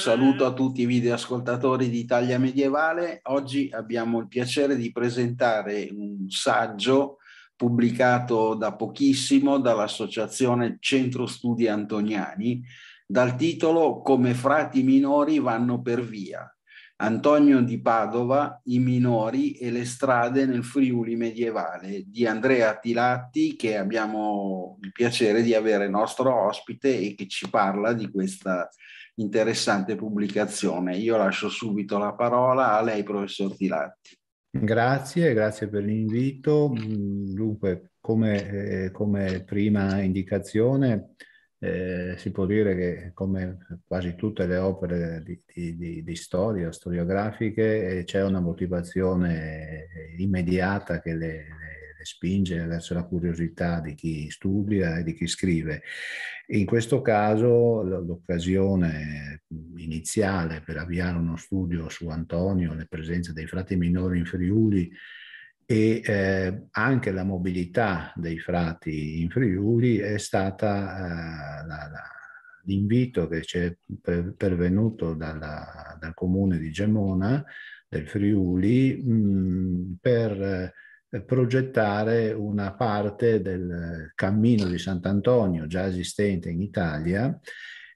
saluto a tutti i videoascoltatori di Italia Medievale. Oggi abbiamo il piacere di presentare un saggio pubblicato da pochissimo dall'associazione Centro Studi Antoniani dal titolo Come frati minori vanno per via. Antonio di Padova, I minori e le strade nel Friuli medievale di Andrea Tilatti che abbiamo il piacere di avere nostro ospite e che ci parla di questa interessante pubblicazione. Io lascio subito la parola a lei, professor Tilatti. Grazie, grazie per l'invito. Mm, dunque, come, eh, come prima indicazione, eh, si può dire che come quasi tutte le opere di, di, di, di storia, storiografiche, eh, c'è una motivazione immediata che le, le spinge verso la curiosità di chi studia e di chi scrive. In questo caso l'occasione iniziale per avviare uno studio su Antonio, le presenze dei frati minori in Friuli, e eh, anche la mobilità dei frati in Friuli è stata eh, la, la, l'invito che ci è pervenuto dalla, dal comune di Gemona del Friuli mh, per progettare una parte del cammino di Sant'Antonio già esistente in Italia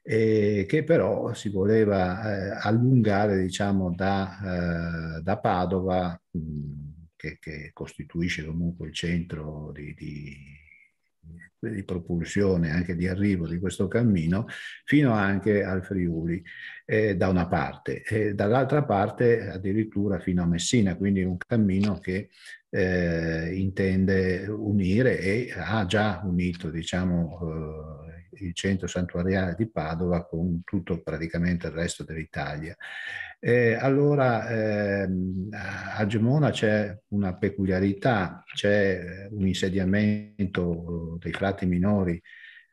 eh, che però si voleva eh, allungare diciamo, da, eh, da Padova, mh, che, che, costituisce comunque il centro di, di, di, propulsione, anche di arrivo di questo cammino, fino anche al Friuli, eh, da una parte, e dall'altra parte addirittura fino a Messina, quindi un cammino che eh, intende unire e ha già unito diciamo, eh, il centro santuariale di Padova con tutto praticamente il resto dell'Italia. Eh, allora ehm, a Gemona c'è una peculiarità, c'è un insediamento dei frati minori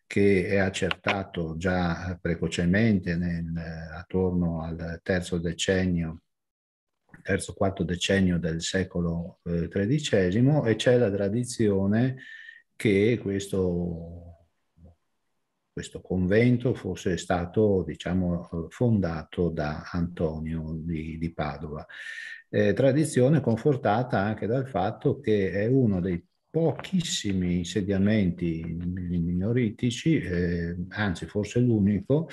che è accertato già precocemente nel, attorno al terzo decennio terzo, quarto decennio del secolo eh, XIII e c'è la tradizione che questo, questo convento fosse stato diciamo, eh, fondato da Antonio di, di Padova. Eh, tradizione confortata anche dal fatto che è uno dei pochissimi insediamenti minoritici, eh, anzi forse l'unico,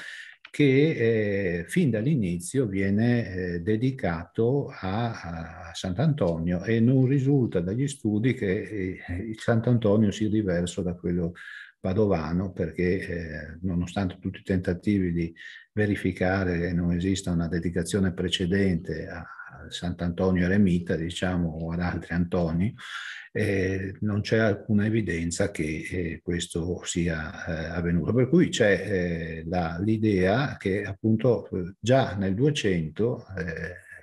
che eh, fin dall'inizio viene eh, dedicato a, a, Sant'Antonio e non risulta dagli studi che eh, Sant'Antonio sia diverso da quello padovano perché eh, nonostante tutti i tentativi di verificare che non esista una dedicazione precedente a Sant'Antonio Eremita, diciamo, o ad altri Antoni, eh, non c'è alcuna evidenza che eh, questo sia eh, avvenuto. Per cui c'è eh, la, l'idea che appunto eh, già nel 200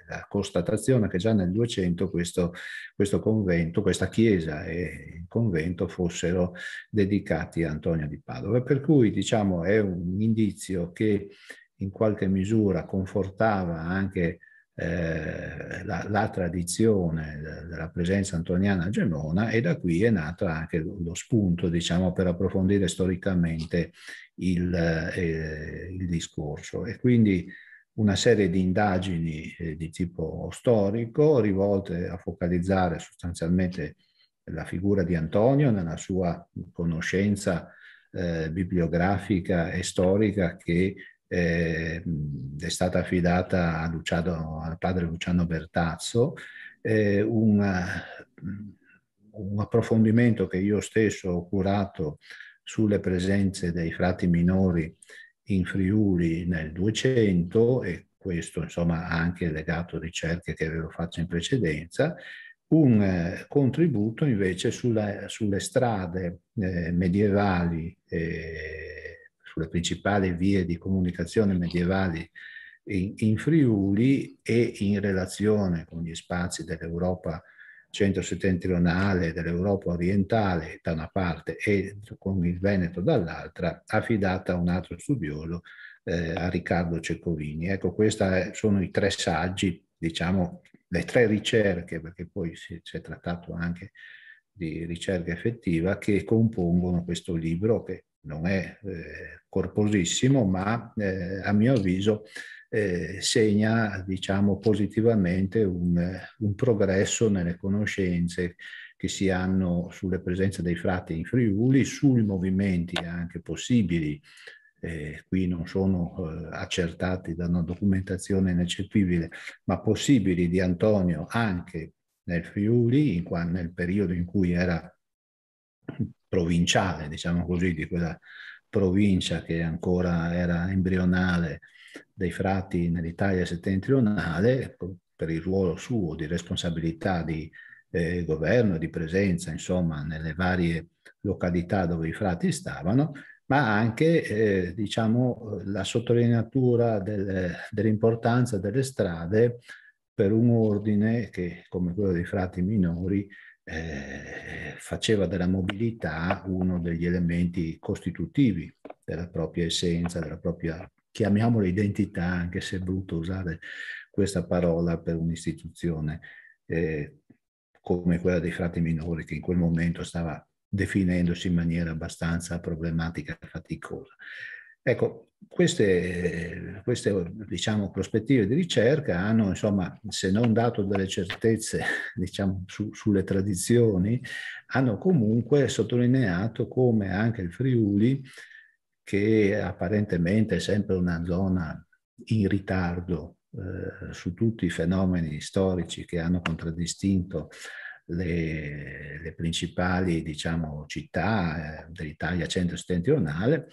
la constatazione che già nel 200 questo, questo convento, questa chiesa e il convento fossero dedicati a Antonio di Padova, per cui diciamo è un indizio che in qualche misura confortava anche eh, la, la, tradizione della presenza antoniana a Gemona e da qui è nato anche lo spunto diciamo, per approfondire storicamente il, eh, il discorso. E quindi una serie di indagini eh, di tipo storico rivolte a focalizzare sostanzialmente la figura di Antonio nella sua conoscenza eh, bibliografica e storica che eh, è stata affidata a Luciano, al padre Luciano Bertazzo, un, un approfondimento che io stesso ho curato sulle presenze dei frati minori in Friuli nel 200 e questo insomma anche legato a ricerche che avevo fatto in precedenza, un eh, contributo invece sulla, sulle strade eh, medievali, eh, sulle principali vie di comunicazione medievali in, in Friuli e in relazione con gli spazi dell'Europa centro settentrionale dell'Europa orientale da una parte e con il Veneto dall'altra, affidata a un altro studioso, eh, a Riccardo Ceccovini. Ecco, questi sono i tre saggi, diciamo, le tre ricerche, perché poi si, si è trattato anche di ricerca effettiva, che compongono questo libro che non è eh, corposissimo, ma eh, a mio avviso eh, segna diciamo, positivamente un, un progresso nelle conoscenze che si hanno sulle presenze dei frati in Friuli, sui movimenti anche possibili eh, qui non sono eh, accertati da una documentazione ineccepibile, ma possibili di Antonio anche nel Friuli, qua, nel periodo in cui era provinciale, diciamo così, di quella provincia che ancora era embrionale dei frati nell'Italia settentrionale per il ruolo suo di responsabilità di eh, governo, di presenza, insomma, nelle varie località dove i frati stavano, ma anche eh, diciamo, la sottolineatura del, dell'importanza delle strade per un ordine che, come quello dei frati minori, eh, faceva della mobilità uno degli elementi costitutivi della propria essenza, della propria chiamiamolo identità, anche se è brutto usare questa parola per un'istituzione eh, come quella dei frati minori, che in quel momento stava definendosi in maniera abbastanza problematica e faticosa. Ecco, queste, queste diciamo, prospettive di ricerca hanno, insomma, se non dato delle certezze diciamo, su, sulle tradizioni, hanno comunque sottolineato come anche il Friuli che apparentemente è sempre una zona in ritardo eh, su tutti i fenomeni storici che hanno contraddistinto le, le principali diciamo, città eh, dell'Italia centro-settentrionale,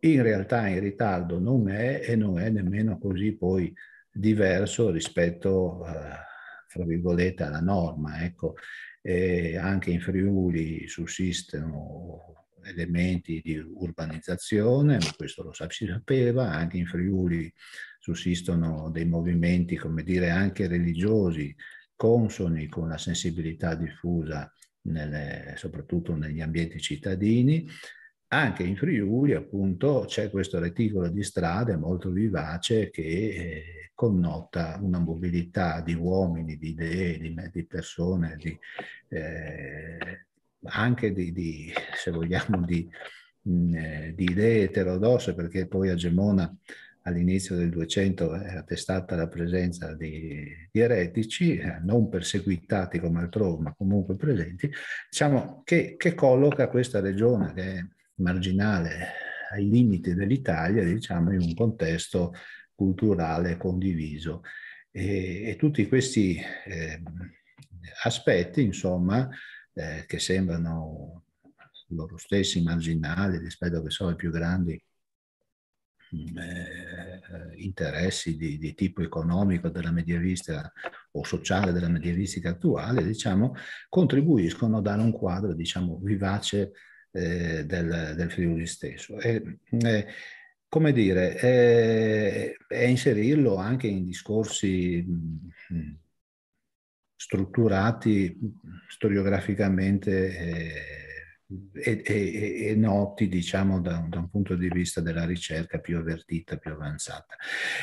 in realtà in ritardo non è e non è nemmeno così poi diverso rispetto, eh, fra virgolette, alla norma. Ecco. anche in Friuli sussistono elementi di urbanizzazione, ma questo lo si sapeva, anche in Friuli sussistono dei movimenti, come dire, anche religiosi, consoni con la sensibilità diffusa nelle, soprattutto negli ambienti cittadini. Anche in Friuli, appunto, c'è questo reticolo di strade molto vivace che eh, connota una mobilità di uomini, di idee, di, di persone, di, eh, anche di, di se vogliamo, di, mh, mm, eh, di, idee eterodosse, perché poi a Gemona all'inizio del 200 è attestata la presenza di, di eretici, eh, non perseguitati come altrove, ma comunque presenti, diciamo che, che colloca questa regione che è marginale ai limiti dell'Italia, diciamo, in un contesto culturale condiviso. E, e tutti questi eh, aspetti, insomma, eh, che sembrano loro stessi marginali rispetto a che sono i più grandi mm, eh, interessi di, di, tipo economico della medievista o sociale della medievistica attuale, diciamo, contribuiscono a dare un quadro diciamo, vivace eh, del, del, Friuli stesso. E, eh, come dire, e eh, inserirlo anche in discorsi mh, mm, mm, strutturati storiograficamente eh, e, e, e noti diciamo da, da, un punto di vista della ricerca più avvertita, più avanzata.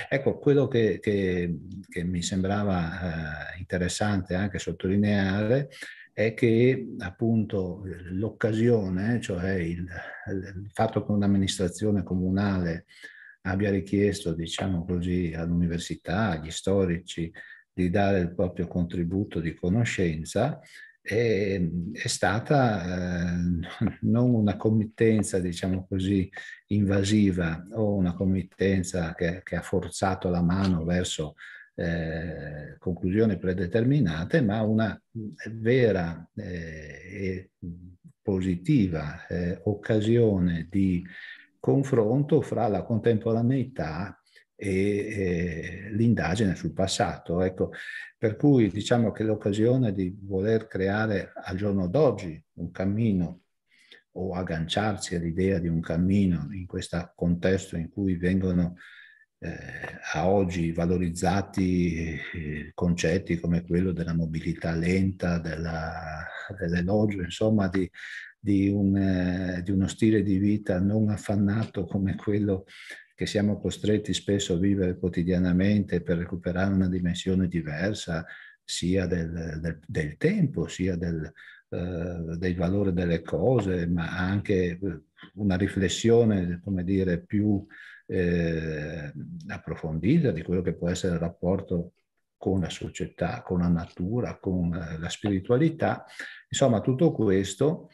Ecco, quello che, che, che mi sembrava eh, interessante anche sottolineare è che appunto l'occasione, cioè il, il fatto che un'amministrazione comunale abbia richiesto, diciamo così, all'università, agli storici di dare il proprio contributo di conoscenza è, è stata eh, non una committenza, diciamo così, invasiva o una committenza che, che ha forzato la mano verso eh, conclusioni predeterminate, ma una vera eh, e eh, positiva occasione di confronto fra la contemporaneità e eh, l'indagine sul passato. Ecco, per cui diciamo che l'occasione di voler creare al giorno d'oggi un cammino o agganciarsi all'idea di un cammino in questo contesto in cui vengono eh, a oggi valorizzati eh, concetti come quello della mobilità lenta, della, dell'elogio, insomma, di, di, un, eh, di, uno stile di vita non affannato come quello che siamo costretti spesso a vivere quotidianamente per recuperare una dimensione diversa sia del, del, del tempo, sia del, eh, del valore delle cose, ma anche eh, una riflessione, come dire, più eh, approfondita di quello che può essere il rapporto con la società, con la natura, con eh, la spiritualità. Insomma, tutto questo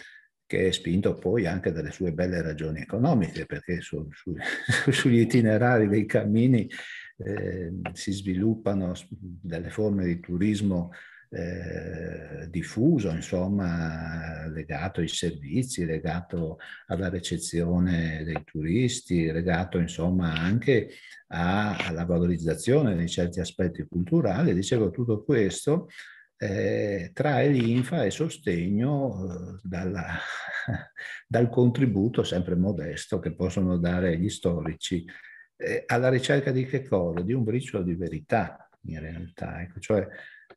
che è spinto poi anche dalle sue belle ragioni economiche, perché su, su, sugli itinerari dei cammini eh, si sviluppano delle forme di turismo eh, diffuso, insomma, legato ai servizi, legato alla recezione dei turisti, legato insomma anche a, alla valorizzazione di certi aspetti culturali. Dicevo tutto questo eh, trae linfa e sostegno eh, dalla, dal contributo sempre modesto che possono dare gli storici eh, alla ricerca di che cosa? Di un briciolo di verità in realtà, ecco, cioè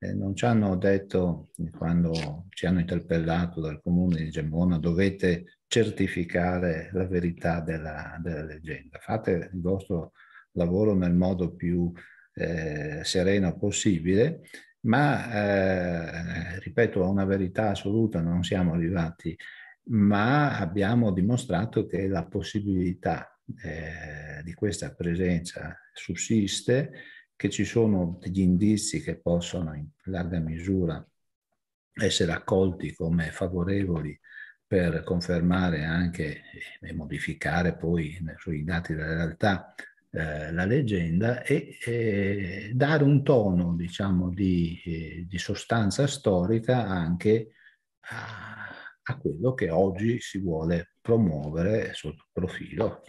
eh, non ci hanno detto quando ci hanno interpellato dal comune di Gemona dovete certificare la verità della, della leggenda, fate il vostro lavoro nel modo più eh, sereno possibile ma eh, ripeto, a una verità assoluta non siamo arrivati, ma abbiamo dimostrato che la possibilità eh, di questa presenza sussiste, che ci sono degli indizi che possono in larga misura essere accolti come favorevoli per confermare anche e modificare poi sui dati della realtà eh, la leggenda e eh, dare un tono, diciamo, di, eh, di sostanza storica anche a, a, quello che oggi si vuole promuovere sotto profilo,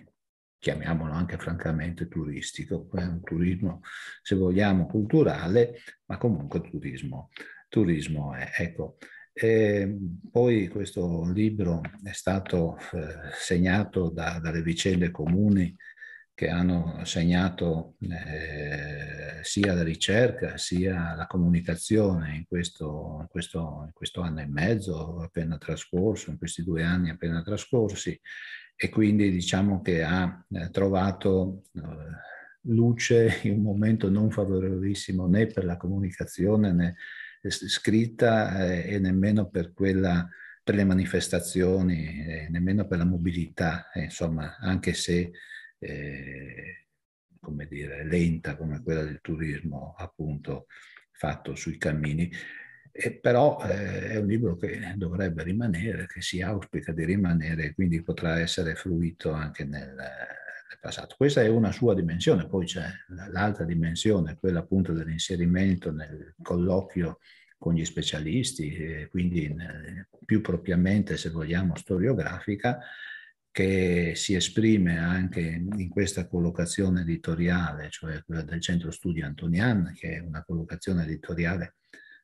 chiamiamolo anche francamente turistico, è un turismo, se vogliamo, culturale, ma comunque turismo, turismo è. Ecco, e ehm, poi questo libro è stato eh, segnato da, dalle vicende comuni che hanno segnato eh, sia la ricerca sia la comunicazione in questo, in, questo, in questo, anno e mezzo appena trascorso, in questi due anni appena trascorsi e quindi diciamo che ha eh, trovato eh, luce in un momento non favorevolissimo né per la comunicazione né scritta eh, e nemmeno per quella per le manifestazioni, eh, nemmeno per la mobilità, insomma, anche se eh, come dire, lenta come quella del turismo appunto fatto sui cammini, e però eh, è un libro che dovrebbe rimanere, che si auspica di rimanere, quindi potrà essere fruito anche nel, passato. Questa è una sua dimensione, poi c'è l'altra dimensione, quella appunto dell'inserimento nel colloquio con gli specialisti, eh, quindi in, più propriamente, se vogliamo, storiografica, che si esprime anche in questa collocazione editoriale, cioè quella del Centro Studi Antonian, che è una collocazione editoriale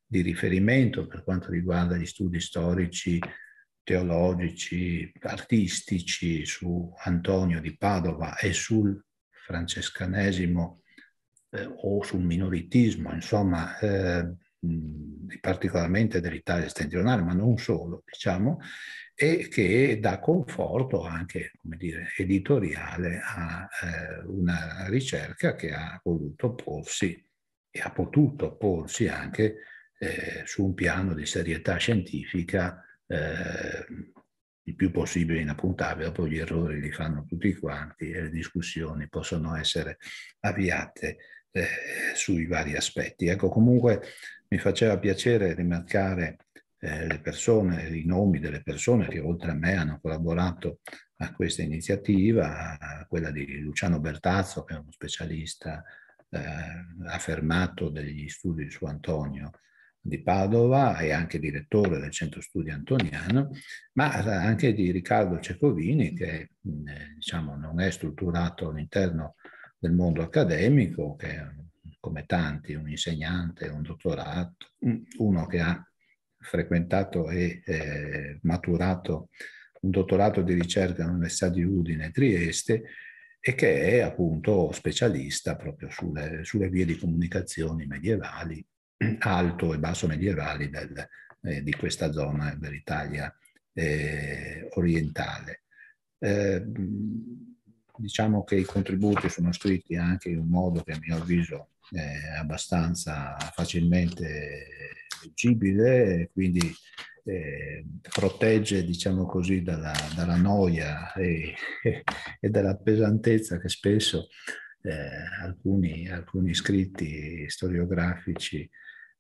di riferimento per quanto riguarda gli studi storici, teologici, artistici su Antonio di Padova e sul francescanesimo eh, o sul minoritismo, insomma, eh, particolarmente dell'Italia settentrionale, ma non solo, diciamo, e che dà conforto anche dire, editoriale a eh, una ricerca che ha voluto porsi e ha potuto porsi anche eh, su un piano di serietà scientifica eh, il più possibile inappuntabile, poi gli errori li fanno tutti quanti e le discussioni possono essere avviate eh, sui vari aspetti. Ecco, comunque mi faceva piacere rimarcare eh, le persone, i nomi delle persone che oltre a me hanno collaborato a questa iniziativa, quella di Luciano Bertazzo, che è uno specialista eh, affermato degli studi su Antonio di Padova e anche direttore del Centro Studi Antoniano, ma eh, anche di Riccardo Cecovini, che eh, diciamo, non è strutturato all'interno del mondo accademico, che è, come tanti, un insegnante, un dottorato, uno che ha frequentato e eh, maturato un dottorato di ricerca all'Università di Udine e Trieste e che è appunto specialista proprio sulle, sulle vie di comunicazioni medievali, alto e basso medievali del, eh, di questa zona dell'Italia eh, orientale. Eh, diciamo che i contributi sono scritti anche in un modo che a mio avviso è abbastanza facilmente fuggibile, quindi eh, protegge, diciamo così, dalla, dalla noia e, e, dalla pesantezza che spesso eh, alcuni, alcuni, scritti storiografici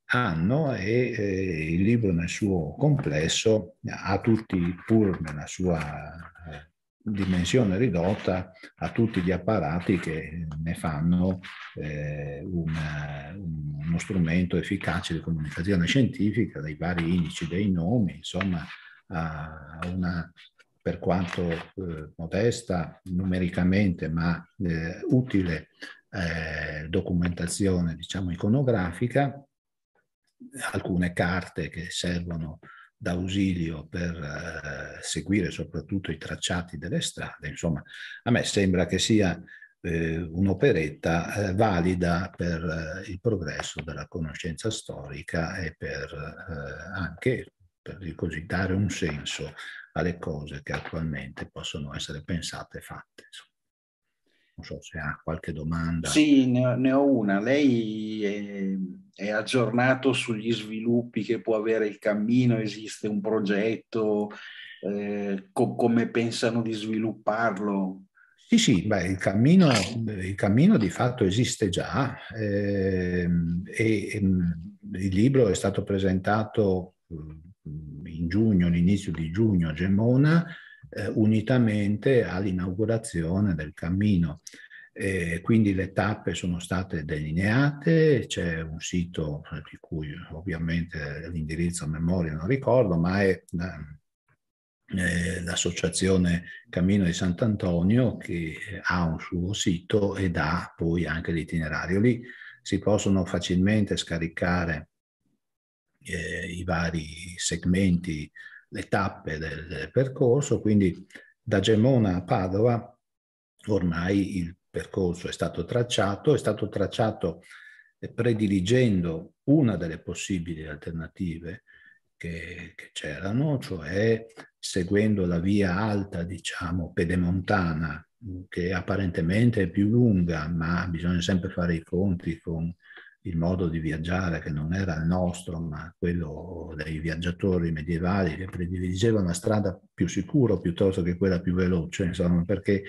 hanno e eh, il libro nel suo complesso ha tutti, pur nella sua eh, dimensione ridotta a tutti gli apparati che ne fanno eh, una, uno strumento efficace di comunicazione scientifica, dai vari indici, dei nomi, insomma, a una, per quanto eh, modesta numericamente, ma eh, utile eh, documentazione, diciamo, iconografica, alcune carte che servono d'ausilio per eh, seguire soprattutto i tracciati delle strade. Insomma, a me sembra che sia eh, un'operetta eh, valida per eh, il progresso della conoscenza storica e per eh, anche per così dare un senso alle cose che attualmente possono essere pensate e fatte. Insomma. Non so se ha qualche domanda. Sì, ne ho, ne ho una. Lei è, è, aggiornato sugli sviluppi che può avere il cammino? Esiste un progetto? Eh, co- come pensano di svilupparlo? Sì, sì, beh, il, cammino, il, cammino, di fatto esiste già eh, e, e ehm, il libro è stato presentato mm, in giugno, all'inizio di giugno a Gemona eh, unitamente all'inaugurazione del cammino. E quindi le tappe sono state delineate, c'è un sito eh, di cui ovviamente l'indirizzo a memoria non ricordo, ma è eh, l'associazione Cammino di Sant'Antonio che ha un suo sito ed ha poi anche l'itinerario. Lì si possono facilmente scaricare eh, i vari segmenti le tappe del, del percorso, quindi da Gemona a Padova ormai il percorso è stato tracciato, è stato tracciato eh, prediligendo una delle possibili alternative che, che c'erano, cioè seguendo la via alta, diciamo, pedemontana, che apparentemente è più lunga, ma bisogna sempre fare i conti con il modo di viaggiare che non era il nostro, ma quello dei viaggiatori medievali che prediligevano la strada più sicura piuttosto che quella più veloce, insomma, perché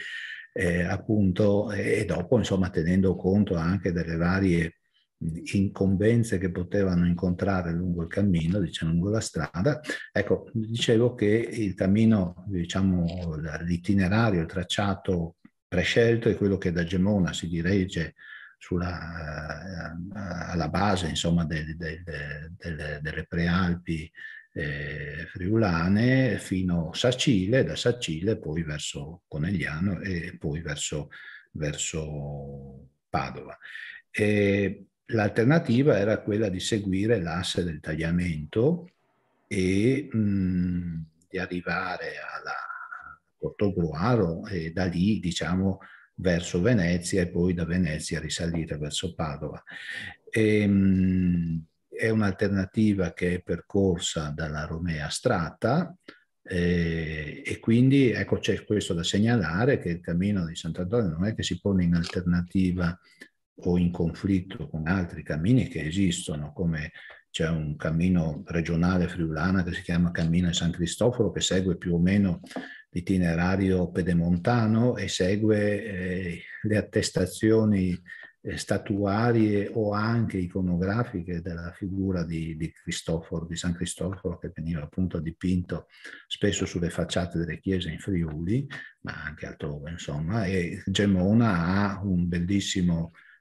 eh, appunto, e dopo insomma tenendo conto anche delle varie incombenze che potevano incontrare lungo il cammino, diciamo lungo la strada. Ecco, dicevo che il cammino, diciamo, l'itinerario, il tracciato prescelto è quello che da Gemona si dirige sulla, eh, alla base insomma, de, de, de, delle, delle prealpi eh, friulane fino a Sacile, da Sacile poi verso Conegliano e poi verso, verso Padova. E l'alternativa era quella di seguire l'asse del tagliamento e mh, di arrivare alla Portogruaro e da lì diciamo verso Venezia e poi da Venezia risalire verso Padova. E, ehm, è un'alternativa che è percorsa dalla Romea Strata eh, e quindi ecco c'è questo da segnalare che il cammino di Sant'Antonio non è che si pone in alternativa o in conflitto con altri cammini che esistono come c'è un cammino regionale friulana che si chiama Cammino di San Cristoforo che segue più o meno l'itinerario pedemontano e segue eh, le attestazioni eh, statuarie o anche iconografiche della figura di, di, di, San Cristoforo che veniva appunto dipinto spesso sulle facciate delle chiese in Friuli, ma anche altrove, insomma, e Gemona ha un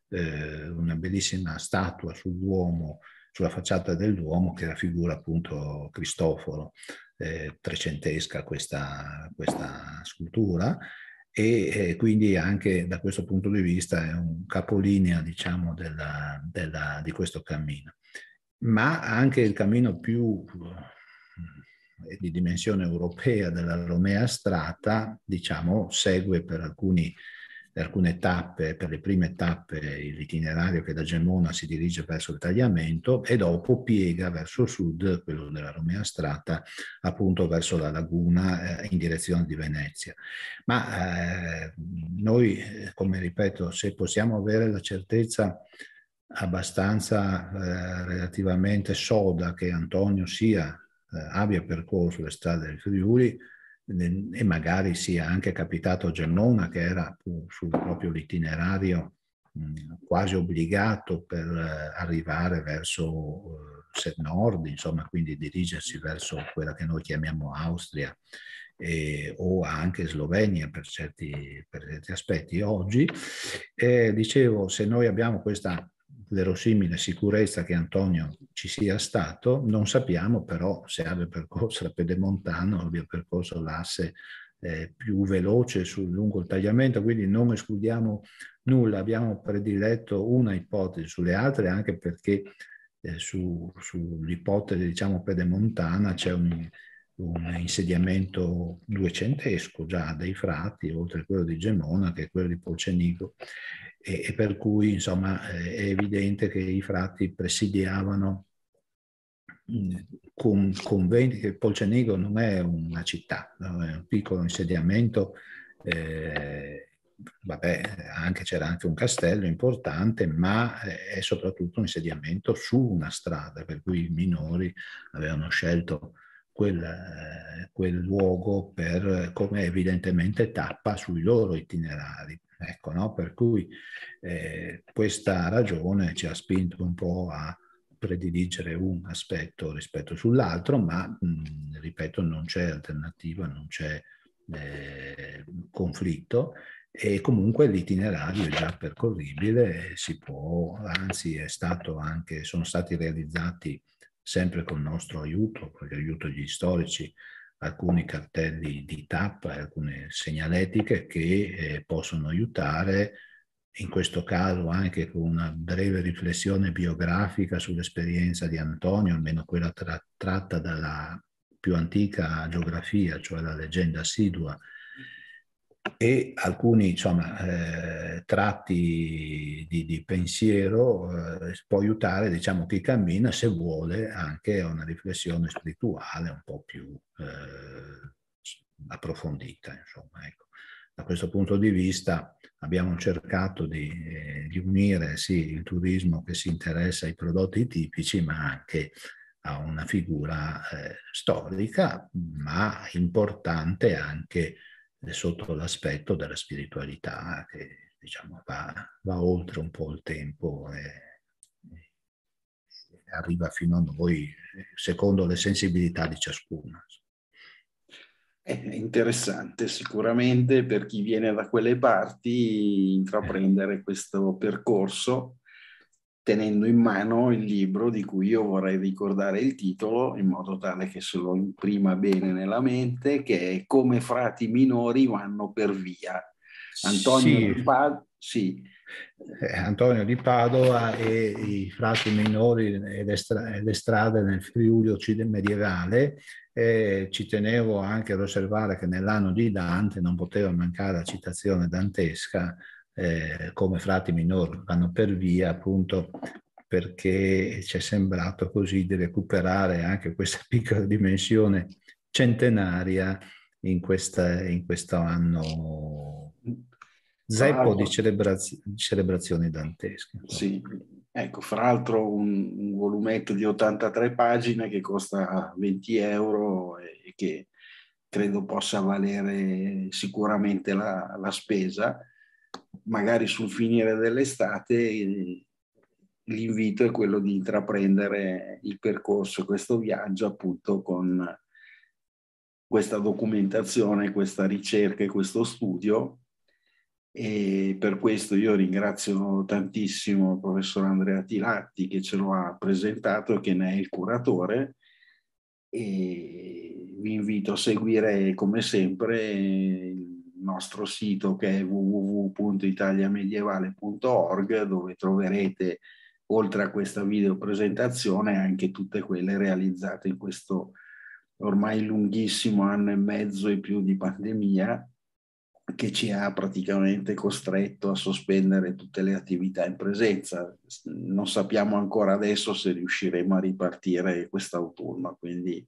eh, una bellissima statua sull'uomo, sulla facciata dell'uomo che raffigura appunto Cristoforo eh, trecentesca questa, questa scultura e eh, quindi anche da questo punto di vista è un capolinea diciamo, della, della, di questo cammino. Ma anche il cammino più eh, di dimensione europea della Romea Strata diciamo, segue per alcuni alcune tappe, per le prime tappe l'itinerario che da Gemona si dirige verso il Tagliamento e dopo piega verso sud, quello della Romea Strata, appunto verso la laguna eh, in direzione di Venezia. Ma eh, noi, eh, come ripeto, se possiamo avere la certezza abbastanza eh, relativamente soda che Antonio sia, eh, abbia percorso le strade del Friuli, e magari sia anche capitato a Giannona che era sul proprio l'itinerario quasi obbligato per eh, arrivare verso il eh, nord, insomma, quindi dirigersi verso quella che noi chiamiamo Austria e, o anche Slovenia per certi, per certi aspetti. Oggi, eh, dicevo, se noi abbiamo questa verosimile sicurezza che Antonio ci sia stato, non sappiamo però se abbia percorso la Pedemontana o abbia percorso l'asse eh, più veloce sul lungo il tagliamento, quindi non escludiamo nulla, abbiamo prediletto una ipotesi sulle altre anche perché eh, su, sull'ipotesi diciamo pedemontana c'è un, un insediamento duecentesco già dei frati, oltre a quello di Gemona che è quello di Polcenigo e, e per cui insomma è evidente che i frati presidiavano mm, con conventi, che Polcenego non è una città, no? è un piccolo insediamento, eh, vabbè, anche, c'era anche un castello importante, ma è soprattutto un insediamento su una strada, per cui i minori avevano scelto quel, quel luogo per, come evidentemente tappa sui loro itinerari. Ecco, no? Per cui eh, questa ragione ci ha spinto un po' a prediligere un aspetto rispetto sull'altro, ma mh, ripeto, non c'è alternativa, non c'è eh, conflitto e comunque l'itinerario è già percorribile, si può, anzi è stato anche, sono stati realizzati sempre col nostro aiuto, con l'aiuto degli storici, alcuni cartelli di tappa e alcune segnaletiche che eh, possono aiutare in questo caso anche con una breve riflessione biografica sull'esperienza di Antonio, almeno quella tra, tratta dalla più antica geografia, cioè la leggenda assidua e alcuni insomma, eh, tratti di, di pensiero eh, può aiutare diciamo, chi cammina, se vuole, anche a una riflessione spirituale un po' più eh, approfondita. Insomma, ecco. Da questo punto di vista abbiamo cercato di, eh, di unire sì, il turismo che si interessa ai prodotti tipici, ma anche a una figura eh, storica, ma importante anche sotto l'aspetto della spiritualità che diciamo, va, va oltre un po' il tempo e, e arriva fino a noi secondo le sensibilità di ciascuno. È interessante sicuramente per chi viene da quelle parti intraprendere eh. questo percorso tenendo in mano il libro di cui io vorrei ricordare il titolo in modo tale che se lo imprima bene nella mente, che è Come frati minori vanno per via. Antonio, sì. Di, Pad- sì. Eh, Antonio di Padova e i frati minori e le, stra- le strade nel Friuli Occidente medievale. Eh, ci tenevo anche ad osservare che nell'anno di Dante non poteva mancare la citazione dantesca eh, come frati minori, vanno per via appunto perché ci è sembrato così di recuperare anche questa piccola dimensione centenaria in, questa, in questo anno zeppo di celebrazio, celebrazioni dantesche. Sì, ecco, fra l'altro un, un, volumetto di 83 pagine che costa 20 euro e che credo possa valere sicuramente la, la spesa magari sul finire dell'estate l'invito è quello di intraprendere il percorso, questo viaggio appunto con questa documentazione, questa ricerca e questo studio. E per questo io ringrazio tantissimo il professor Andrea Tilatti che ce lo ha presentato e che ne è il curatore. E vi invito a seguire come sempre il nostro sito che è www.italiamedievale.org dove troverete oltre a questa video presentazione anche tutte quelle realizzate in questo ormai lunghissimo anno e mezzo e più di pandemia che ci ha praticamente costretto a sospendere tutte le attività in presenza. Non sappiamo ancora adesso se riusciremo a ripartire quest'autunno, quindi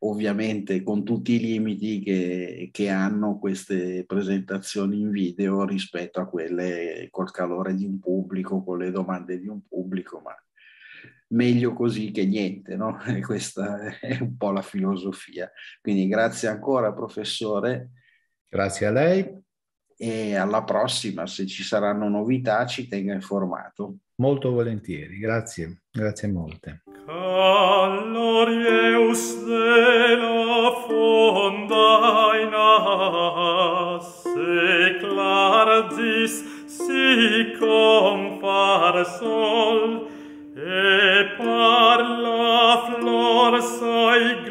ovviamente con tutti i limiti che, che, hanno queste presentazioni in video rispetto a quelle col calore di un pubblico, con le domande di un pubblico, ma meglio così che niente, no? questa è un po' la filosofia. Quindi grazie ancora professore. Grazie a lei. E alla prossima, se ci saranno novità ci tenga informato molto volentieri. Grazie, grazie molte. Calorieus fonda fondaina se clargis si compar sol e par la flor sai